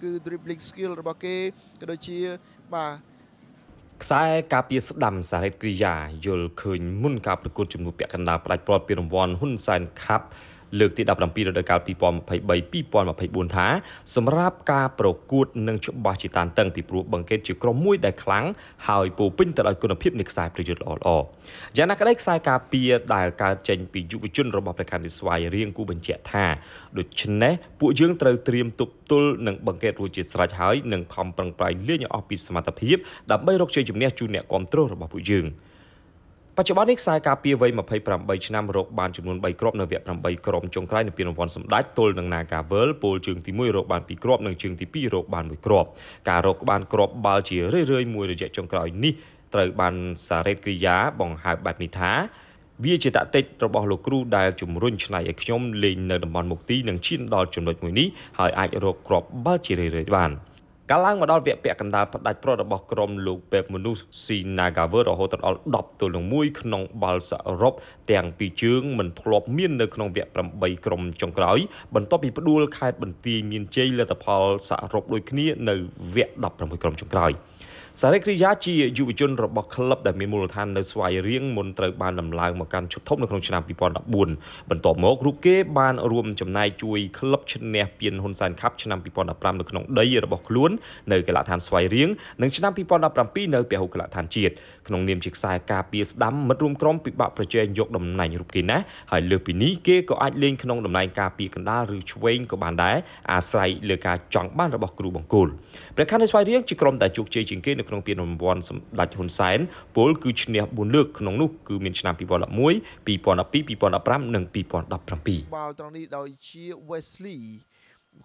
គឺ dribbling skill របស់គេក៏ដូចជាបាទខ្សែការពារស្ដាំសារិតគ្រីយ៉ាយល់ឃើញមុនការប្រកួតជំនួសពាក់កណ្ដាលផ្ដាច់ព្រាត់ពីរង្វាន់ហ៊ុនសែនខាប់លើកទី17រដូវកាល2023-2024ថាសម្រាប់ការប្រកួតនិងច្បាស់ជាតានតឹងពីព្រោះបង្កេតជាក្រុមមួយដែលខ្លាំងហើយពោពេញទៅដោយគុណភាពនៃខ្សែប្រយុទ្ធល្អៗយ៉ាងណាក្តីខ្សែការពារដែលកើតចេញពីយុវជនរបស់ប្រកាសនិស្វ័យរៀងគូបញ្ជាក់ថាដូច្នេះពួកយើងត្រូវត្រៀមទប់ទល់នឹងបង្កេតរួចជាស្រេចហើយនឹងខំប្រឹងប្រែងលាញអស់ពីសមត្ថភាពដើម្បីរកជ័យជំនះជូនអ្នកគ្រប់គ្រងរបស់ពួកយើង។បច្ចុប្បន្ននេះខ្សែការពារវ័យ28ឆ្នាំរកបានចំនួន3គ្រាប់នៅវគ្គ8ក្រុមចុងក្រោយនៃពានរង្វាន់សម្ដេចទល់នឹង Naga World ពលជើងទី1រកបាន2គ្រាប់និងជើងទី2រកបាន1គ្រាប់ការរកបានគ្រាប់ បាល់ជារឿយៗមួយរយៈចុងក្រោយនេះត្រូវបានសារ៉េតគ្រីយ៉ាបង្ហើបបែបនេះថាវាជាតាក់ទិចរបស់លោកគ្រូដែលជំរុញឆ្នៃឲ្យខ្ញុំលេងនៅតំបន់មុខទីនិងឈានដល់ចំណុចមួយនេះហើយអាចរកគ្រាប់បាល់ជារឿយៗបាន។កាលឡើងមកដល់វគ្គពាក់កណ្ដាលផ្ដាច់ប្រត់របស់ក្រុមលោកពេបមនុស្សស៊ីណាហ្កាវើរហូតដល់10ទល់នឹង1ក្នុងបាល់សរុបទាំងពីរជើងមិនធ្លាប់មាននៅក្នុងវគ្គ8ក្រុមចុងក្រោយបន្ទាប់ពីផ្ដួលខេត្តបន្ទាយមានជ័យលទ្ធផលសរុបដូចគ្នានៅវគ្គ16ក្រុមចុងក្រោយ។សារិករិយាជាយុវជនរបស់ក្លឹបដែលមានមូលដ្ឋាននៅស្វាយរៀងមុនត្រូវបានដំឡើងមកកាន់ឈុតធំនៅក្នុងឆ្នាំ2014បន្ទាប់មករូបគេបានរួមចំណែកជួយក្លឹបឈ្នះពានហ៊ុនសែនខាប់ឆ្នាំ2015នៅក្នុងដីរបស់ខ្លួននៅកីឡដ្ឋានស្វាយរៀងនិងឆ្នាំ2017នៅពហុកីឡដ្ឋានជាតិក្នុងនាមជាខ្សែការពារស្ដាំមិត្តរួមក្រុមពិបាកប្រជែងយកតំណែងរូបគេណាស់ហើយលើសពីនេះគេក៏អាចលេងក្នុងតំណែងការពារកណ្ដាលឬឆ្វេងក៏បានដែរអាស្រ័យលើការចង់បានរបស់គ្រូបង្គោលព្រះខណ្ឌស្វាយរៀងជាក្រុមដែលជោគជ័យជាងគេនៅក្នុងពានរង្វាន់សម្ដេចហ៊ុនសែនពលគឺឈ្នះ4លើកក្នុងនោះគឺមានឆ្នាំ2011 2012 2015និង2017បាល់ត្រង់នេះដោយជា Wesley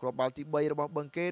គ្រាប់បាល់ទី3របស់បឹងកេត